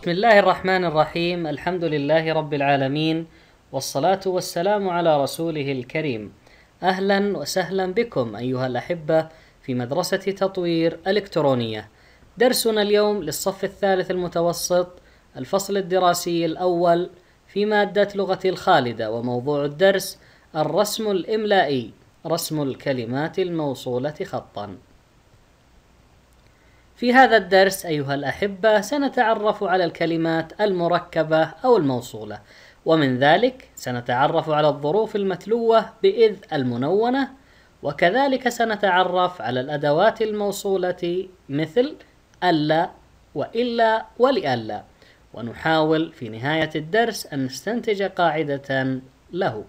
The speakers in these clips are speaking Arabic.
بسم الله الرحمن الرحيم الحمد لله رب العالمين والصلاة والسلام على رسوله الكريم أهلا وسهلا بكم أيها الأحبة في مدرسة تطوير إلكترونية درسنا اليوم للصف الثالث المتوسط الفصل الدراسي الأول في مادة لغة الخالدة وموضوع الدرس الرسم الإملائي رسم الكلمات الموصولة خطًا. في هذا الدرس أيها الأحبة سنتعرف على الكلمات المركبة أو الموصولة، ومن ذلك سنتعرف على الظروف المتلوة بإذ المنونة، وكذلك سنتعرف على الأدوات الموصولة مثل ألا وإلا ولألا ونحاول في نهاية الدرس أن نستنتج قاعدة له.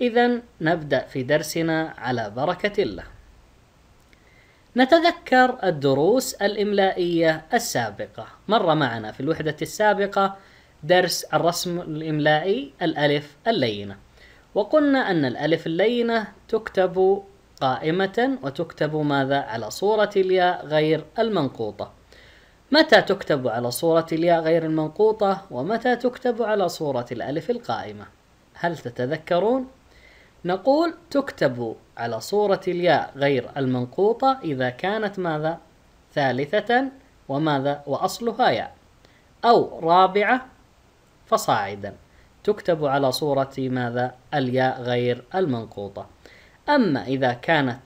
إذا نبدأ في درسنا على بركة الله. نتذكر الدروس الإملائية السابقة، مر معنا في الوحدة السابقة درس الرسم الإملائي الألف اللينة، وقلنا أن الألف اللينة تكتب قائمة وتكتب ماذا على صورة الياء غير المنقوطة. متى تكتب على صورة الياء غير المنقوطة ومتى تكتب على صورة الألف القائمة؟ هل تتذكرون؟ نقول تكتب على صورة الياء غير المنقوطة إذا كانت ماذا ثالثة وماذا وأصلها ياء أو رابعة فصاعدا تكتب على صورة ماذا الياء غير المنقوطة أما إذا كانت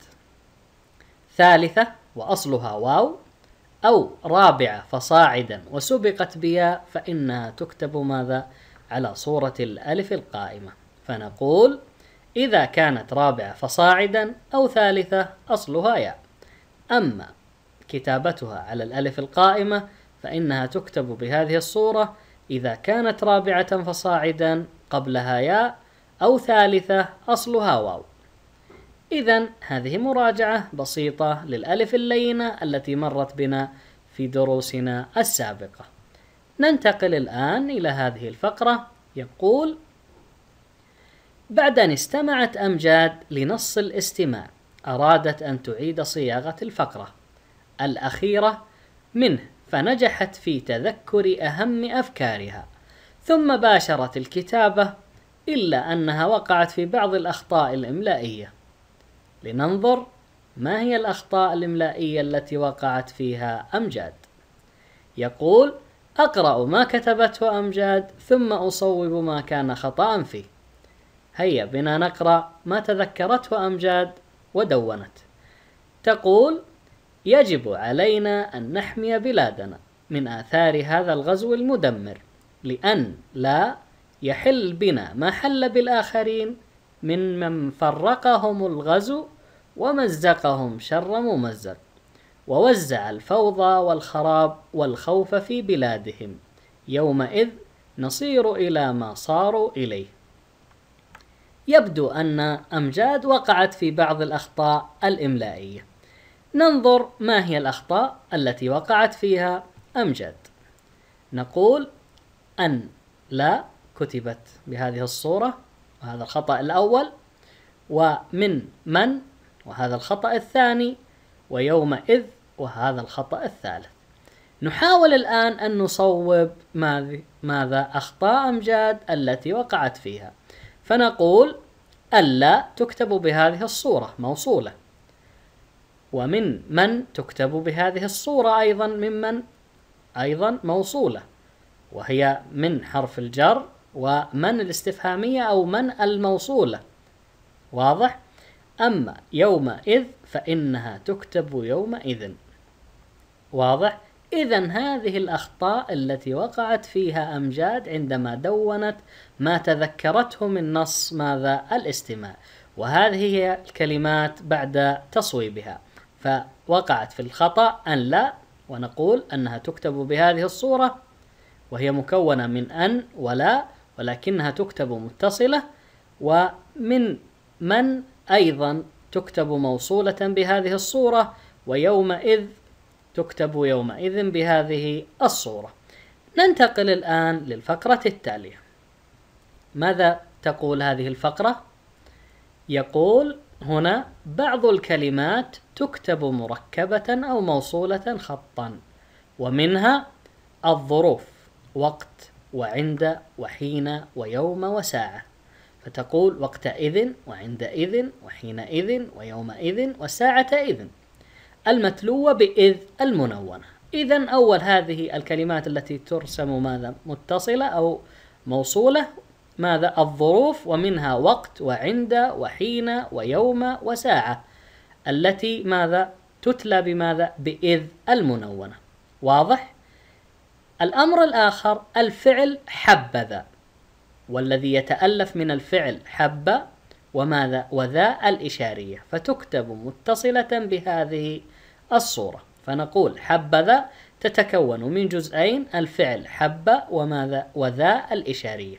ثالثة وأصلها واو أو رابعة فصاعدا وسبقت بياء فإنها تكتب ماذا على صورة الألف القائمة فنقول إذا كانت رابعة فصاعدا أو ثالثة أصلها ياء أما كتابتها على الألف القائمة فإنها تكتب بهذه الصورة إذا كانت رابعة فصاعدا قبلها ياء أو ثالثة أصلها واو إذا هذه مراجعة بسيطة للألف اللينة التي مرت بنا في دروسنا السابقة ننتقل الآن إلى هذه الفقرة يقول بعد أن استمعت أمجاد لنص الاستماع أرادت أن تعيد صياغة الفقرة الأخيرة منه فنجحت في تذكر أهم أفكارها ثم باشرت الكتابة إلا أنها وقعت في بعض الأخطاء الإملائية لننظر ما هي الأخطاء الإملائية التي وقعت فيها أمجاد يقول أقرأ ما كتبته أمجاد ثم أصوب ما كان خطأ فيه هيا بنا نقرأ ما تذكرته أمجاد ودونت تقول يجب علينا أن نحمي بلادنا من آثار هذا الغزو المدمر لأن لا يحل بنا ما حل بالآخرين من من فرقهم الغزو ومزقهم شر ممزق ووزع الفوضى والخراب والخوف في بلادهم يومئذ نصير إلى ما صاروا إليه يبدو أن أمجاد وقعت في بعض الأخطاء الإملائية ننظر ما هي الأخطاء التي وقعت فيها أمجاد نقول أن لا كتبت بهذه الصورة وهذا الخطأ الأول ومن من وهذا الخطأ الثاني ويومئذ وهذا الخطأ الثالث نحاول الآن أن نصوب ماذا أخطاء أمجاد التي وقعت فيها فنقول ألا تكتب بهذه الصورة موصولة ومن من تكتب بهذه الصورة أيضا ممن أيضا موصولة وهي من حرف الجر ومن الاستفهامية أو من الموصولة واضح؟ أما يومئذ فإنها تكتب يومئذ واضح؟ إذا هذه الأخطاء التي وقعت فيها أمجاد عندما دونت ما تذكرته من نص ماذا الاستماع وهذه هي الكلمات بعد تصويبها فوقعت في الخطأ أن لا ونقول أنها تكتب بهذه الصورة وهي مكونة من أن ولا ولكنها تكتب متصلة ومن من أيضا تكتب موصولة بهذه الصورة ويومئذ تكتب يومئذ بهذه الصورة ننتقل الآن للفقرة التالية ماذا تقول هذه الفقرة؟ يقول هنا بعض الكلمات تكتب مركبة أو موصولة خطا ومنها الظروف وقت وعند وحين ويوم وساعة فتقول وقتئذ وعندئذ وحينئذ ويومئذ إذن المتلوة بإذ المنونة إذا أول هذه الكلمات التي ترسم ماذا متصلة أو موصولة ماذا الظروف ومنها وقت وعند وحين ويوم وساعة التي ماذا تتلى بماذا بإذ المنونة واضح الأمر الآخر الفعل حبذا والذي يتألف من الفعل حب وماذا وذا الإشارية فتكتب متصلة بهذه الصورة فنقول حبذا تتكون من جزئين الفعل حب وماذا وذا الإشارية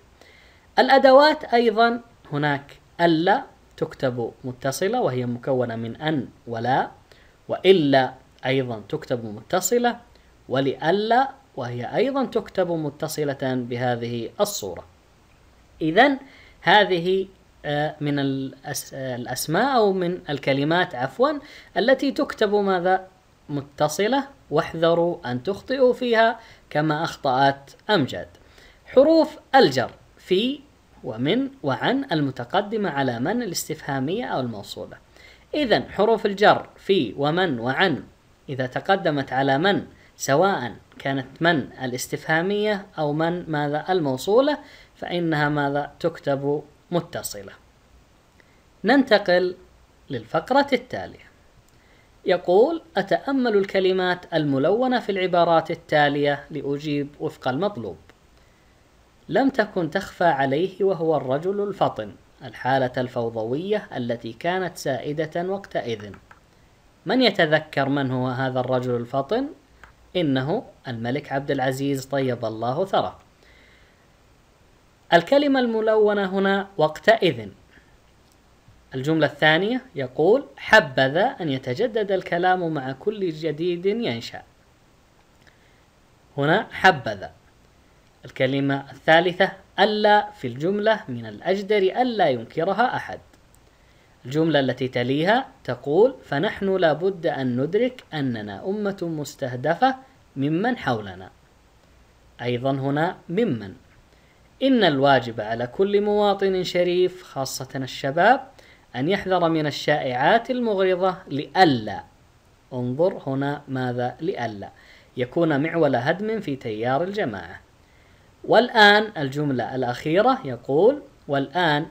الأدوات أيضا هناك ألا تكتب متصلة وهي مكونة من أن ولا وإلا أيضا تكتب متصلة ولألا وهي أيضا تكتب متصلة بهذه الصورة إذا هذه آه، من آه، الأسماء أو من الكلمات عفوا التي تكتب ماذا متصلة واحذروا أن تخطئوا فيها كما أخطأت أمجد حروف الجر في ومن وعن المتقدمة على من الاستفهامية أو الموصولة إذا حروف الجر في ومن وعن إذا تقدمت على من سواء كانت من الاستفهامية أو من ماذا الموصولة فإنها ماذا تكتب متصلة ننتقل للفقرة التالية يقول أتأمل الكلمات الملونة في العبارات التالية لأجيب وفق المطلوب لم تكن تخفى عليه وهو الرجل الفطن الحالة الفوضوية التي كانت سائدة وقتئذ من يتذكر من هو هذا الرجل الفطن؟ إنه الملك عبد العزيز طيب الله ثراه الكلمة الملونة هنا وقتئذ الجملة الثانية يقول حبذا أن يتجدد الكلام مع كل جديد ينشأ هنا حبذا الكلمة الثالثة ألا في الجملة من الأجدر ألا ينكرها أحد الجملة التي تليها تقول فنحن لابد أن ندرك أننا أمة مستهدفة ممن حولنا أيضا هنا ممن إن الواجب على كل مواطن شريف خاصة الشباب أن يحذر من الشائعات المغرضة لئلا انظر هنا ماذا لئلا يكون معول هدم في تيار الجماعة والآن الجملة الأخيرة يقول والآن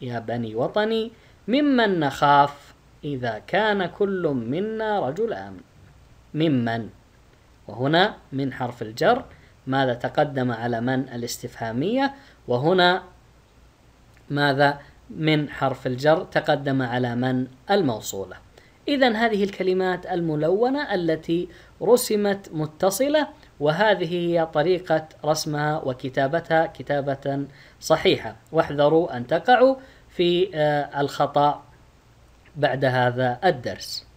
يا بني وطني ممن نخاف إذا كان كل منا رجل أمن ممن وهنا من حرف الجر ماذا تقدم على من الاستفهامية وهنا ماذا من حرف الجر تقدم على من الموصولة إذا هذه الكلمات الملونة التي رسمت متصلة وهذه هي طريقة رسمها وكتابتها كتابة صحيحة واحذروا أن تقعوا في آه، الخطأ بعد هذا الدرس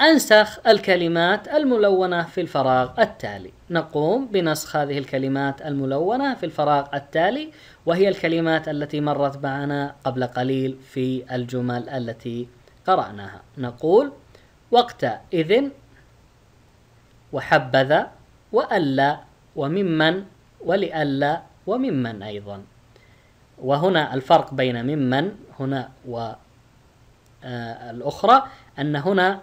أنسخ الكلمات الملونة في الفراغ التالي نقوم بنسخ هذه الكلمات الملونة في الفراغ التالي وهي الكلمات التي مرت معنا قبل قليل في الجمل التي قرأناها نقول وقت إذن وحبذا وألا وممن ولألا وممن أيضا وهنا الفرق بين ممن هنا والأخرى آه، أن هنا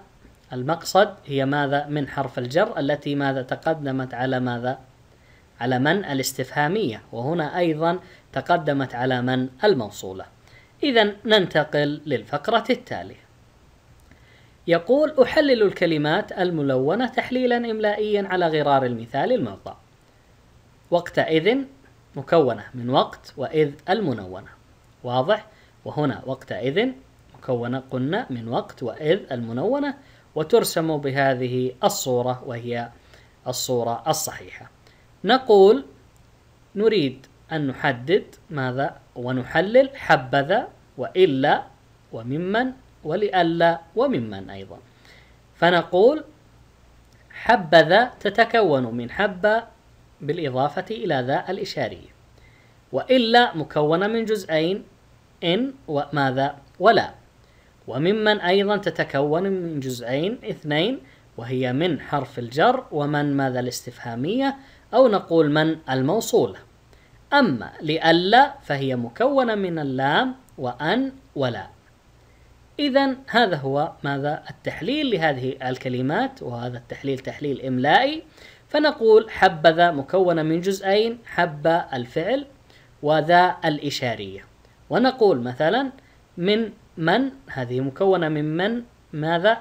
المقصد هي ماذا من حرف الجر التي ماذا تقدمت على ماذا على من الاستفهامية وهنا أيضا تقدمت على من الموصولة إذا ننتقل للفقرة التالية يقول أحلل الكلمات الملونة تحليلا إملائيا على غرار المثال المعطى وقتئذ مكونة من وقت وإذ المنونة واضح؟ وهنا وقتئذ مكونة قلنا من وقت وإذ المنونة وترسم بهذه الصورة وهي الصورة الصحيحة نقول نريد أن نحدد ماذا ونحلل حبذا وإلا وممن ولألا وممن أيضا فنقول حبذا تتكون من حبة بالإضافة إلى ذا الإشارية وإلا مكونة من جزئين إن وماذا ولا وممن أيضا تتكون من جزئين اثنين وهي من حرف الجر ومن ماذا الاستفهامية أو نقول من الموصولة أما لألا فهي مكونة من اللام وأن ولا إذا هذا هو ماذا التحليل لهذه الكلمات وهذا التحليل تحليل إملائي فنقول حبذا مكونة من جزئين حب الفعل وذا الإشارية ونقول مثلا من من هذه مكونة من من ماذا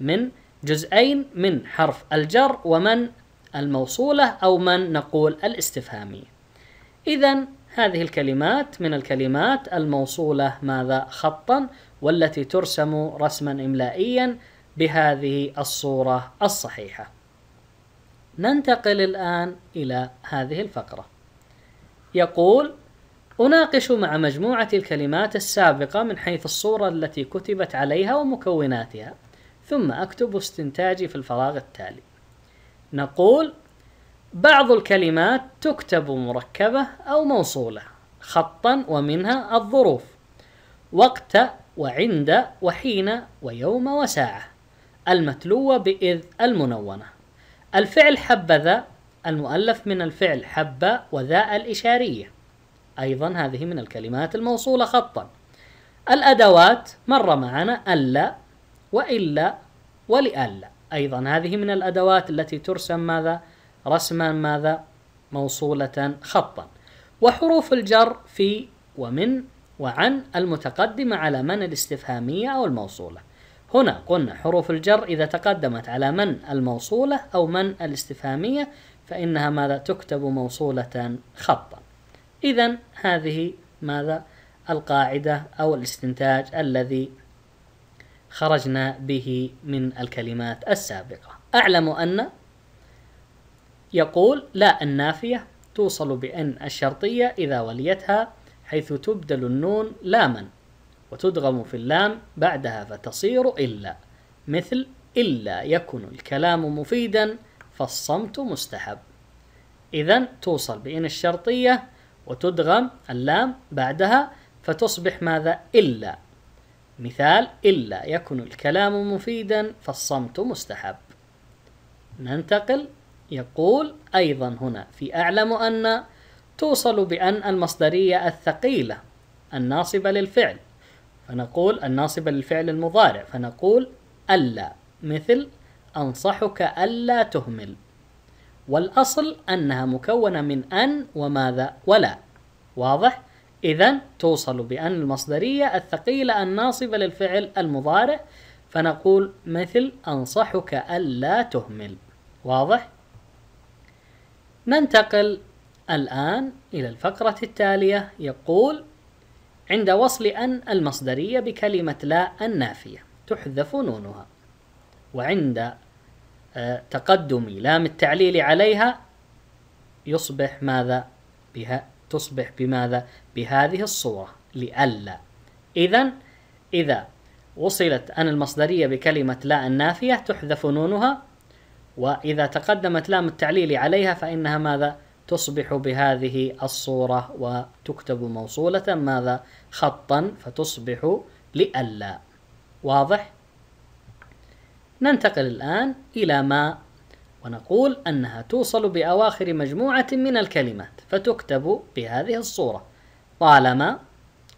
من جزئين من حرف الجر ومن الموصولة أو من نقول الاستفهامي إذا هذه الكلمات من الكلمات الموصولة ماذا خطا والتي ترسم رسما إملائيا بهذه الصورة الصحيحة ننتقل الآن إلى هذه الفقرة يقول أناقش مع مجموعة الكلمات السابقة من حيث الصورة التي كتبت عليها ومكوناتها ثم أكتب استنتاجي في الفراغ التالي نقول بعض الكلمات تكتب مركبة أو موصولة خطا ومنها الظروف وقت وعند وحين ويوم وساعة المتلوة بإذ المنونة الفعل حبذا المؤلف من الفعل حب وذاء الإشارية أيضا هذه من الكلمات الموصولة خطا الأدوات مر معنا ألا وإلا ولألا أيضا هذه من الأدوات التي ترسم ماذا رسما ماذا موصولة خطا وحروف الجر في ومن وعن المتقدمة على من الاستفهامية أو الموصولة هنا قلنا حروف الجر إذا تقدمت على من الموصولة أو من الاستفهامية فإنها ماذا تكتب موصولة خطا إذا هذه ماذا القاعدة أو الاستنتاج الذي خرجنا به من الكلمات السابقة أعلم أن يقول لا النافية توصل بأن الشرطية إذا وليتها حيث تبدل النون لاما وتدغم في اللام بعدها فتصير إلا مثل إلا يكن الكلام مفيدا فالصمت مستحب إذا توصل بأن الشرطية وتدغم اللام بعدها فتصبح ماذا إلا مثال إلا يكن الكلام مفيدا فالصمت مستحب ننتقل يقول أيضا هنا في أعلم أن توصل بأن المصدرية الثقيلة الناصبة للفعل فنقول الناصبة للفعل المضارع فنقول ألا مثل أنصحك ألا تهمل والأصل أنها مكونة من أن وماذا ولا واضح؟ إذا توصل بأن المصدرية الثقيلة الناصبة للفعل المضارع فنقول مثل أنصحك ألا تهمل واضح؟ ننتقل الآن إلى الفقرة التالية يقول عند وصل أن المصدرية بكلمة لا النافية تحذف نونها وعند آه، تقدم لام التعليل عليها يصبح ماذا بها تصبح بماذا بهذه الصورة لألا إذا إذا وصلت أن المصدرية بكلمة لا النافية تحذف نونها وإذا تقدمت لام التعليل عليها فإنها ماذا تصبح بهذه الصورة وتكتب موصولة ماذا خطا فتصبح لألا واضح ننتقل الآن إلى ما ونقول أنها توصل بأواخر مجموعة من الكلمات فتكتب بهذه الصورة طالما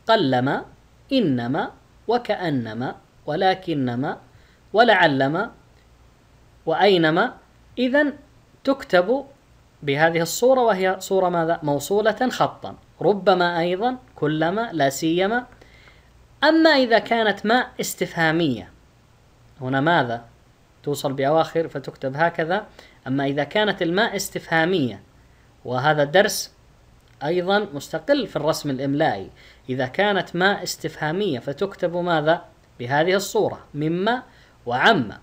قلما إنما وكأنما ولكنما ولعلما وأينما إذا تكتب بهذه الصورة وهي صورة ماذا؟ موصولة خطا ربما أيضا كلما لا سيما أما إذا كانت ما استفهامية هنا ماذا توصل بأواخر فتكتب هكذا أما إذا كانت الماء استفهامية وهذا درس أيضا مستقل في الرسم الإملائي إذا كانت ماء استفهامية فتكتب ماذا بهذه الصورة مما وعما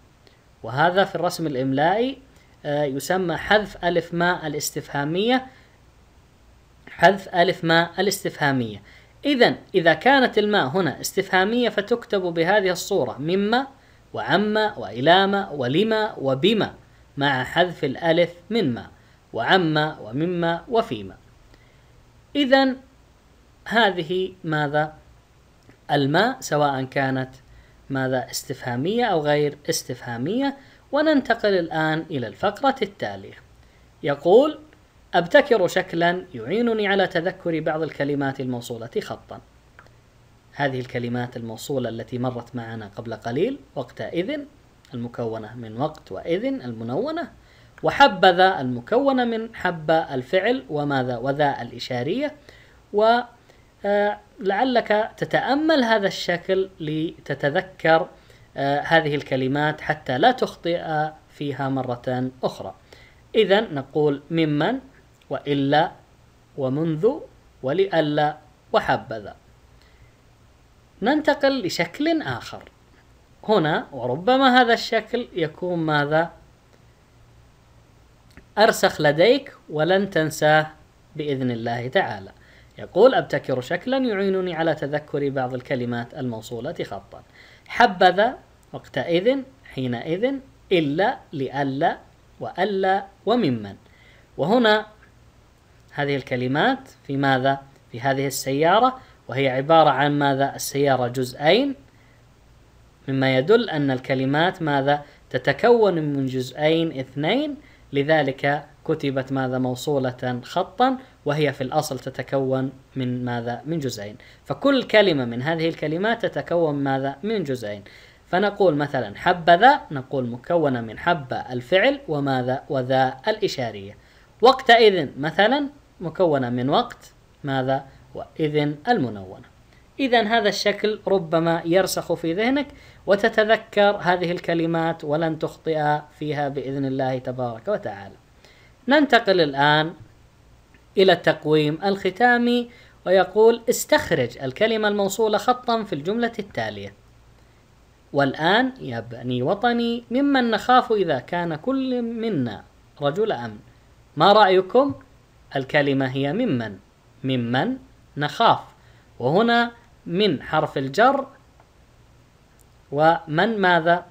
وهذا في الرسم الإملائي آه، يسمى حذف ألف ماء الاستفهامية حذف ألف ماء الاستفهامية إذا إذا كانت الماء هنا استفهامية فتكتب بهذه الصورة مما وعما وإلاما ولما وبما مع حذف الألف من ما وعما ومما وفيما إذا هذه ماذا الماء سواء كانت ماذا استفهامية أو غير استفهامية وننتقل الآن إلى الفقرة التالية يقول أبتكر شكلا يعينني على تذكر بعض الكلمات الموصولة خطا هذه الكلمات الموصولة التي مرت معنا قبل قليل وقت إذن المكونة من وقت وإذن المنونة وحبذا المكونة من حب الفعل وماذا وذا الإشارية ولعلك آه، تتأمل هذا الشكل لتتذكر آه، هذه الكلمات حتى لا تخطئ فيها مرة أخرى إذا نقول ممن وإلا ومنذ ولألا وحبذا ننتقل لشكل آخر هنا وربما هذا الشكل يكون ماذا أرسخ لديك ولن تنساه بإذن الله تعالى يقول أبتكر شكلا يعينني على تذكر بعض الكلمات الموصولة خطا حبذا وقتئذ حينئذ إلا لألا وألا وممن وهنا هذه الكلمات في ماذا؟ في هذه السيارة وهي عبارة عن ماذا السيارة جزئين مما يدل أن الكلمات ماذا تتكون من جزئين اثنين لذلك كتبت ماذا موصولة خطا وهي في الأصل تتكون من ماذا من جزئين فكل كلمة من هذه الكلمات تتكون ماذا من جزئين فنقول مثلا حبذا نقول مكونة من حبة الفعل وماذا وذا الإشارية وقتئذ مثلا مكونة من وقت ماذا وإذن المنونة إذا هذا الشكل ربما يرسخ في ذهنك وتتذكر هذه الكلمات ولن تخطئ فيها بإذن الله تبارك وتعالى. ننتقل الآن إلى التقويم الختامي ويقول استخرج الكلمة الموصولة خطا في الجملة التالية. والآن يا بني وطني ممن نخاف إذا كان كل منا رجل أمن. ما رأيكم؟ الكلمة هي ممن ممن نخاف وهنا من حرف الجر ومن ماذا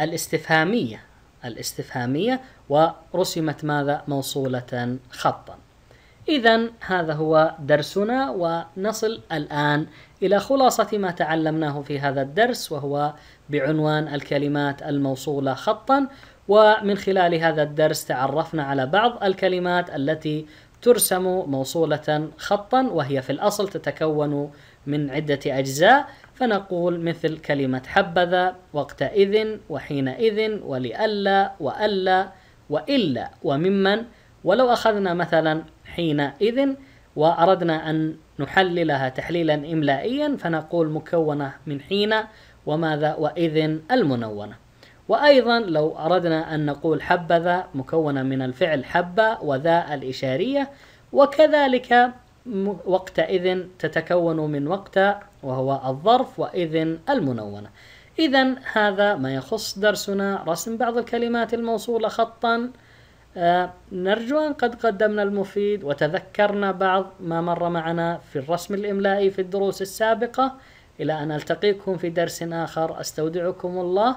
الاستفهامية الاستفهامية ورسمت ماذا موصولة خطا إذا هذا هو درسنا ونصل الآن إلى خلاصة ما تعلمناه في هذا الدرس وهو بعنوان الكلمات الموصولة خطا ومن خلال هذا الدرس تعرفنا على بعض الكلمات التي ترسم موصولة خطا وهي في الأصل تتكون من عدة أجزاء فنقول مثل كلمة حبذا وقتئذ وحينئذ ولألا وألا وإلا وممن ولو أخذنا مثلا حينئذ وأردنا أن نحللها تحليلا إملائيا فنقول مكونة من حين وماذا وإذن المنونة وأيضا لو أردنا أن نقول حبذا مكونة من الفعل حبة وذا الإشارية وكذلك وقتئذ تتكون من وقت وهو الظرف وإذن المنونة إذا هذا ما يخص درسنا رسم بعض الكلمات الموصولة خطا آه، نرجو أن قد قدمنا المفيد وتذكرنا بعض ما مر معنا في الرسم الإملائي في الدروس السابقة إلى أن ألتقيكم في درس آخر أستودعكم الله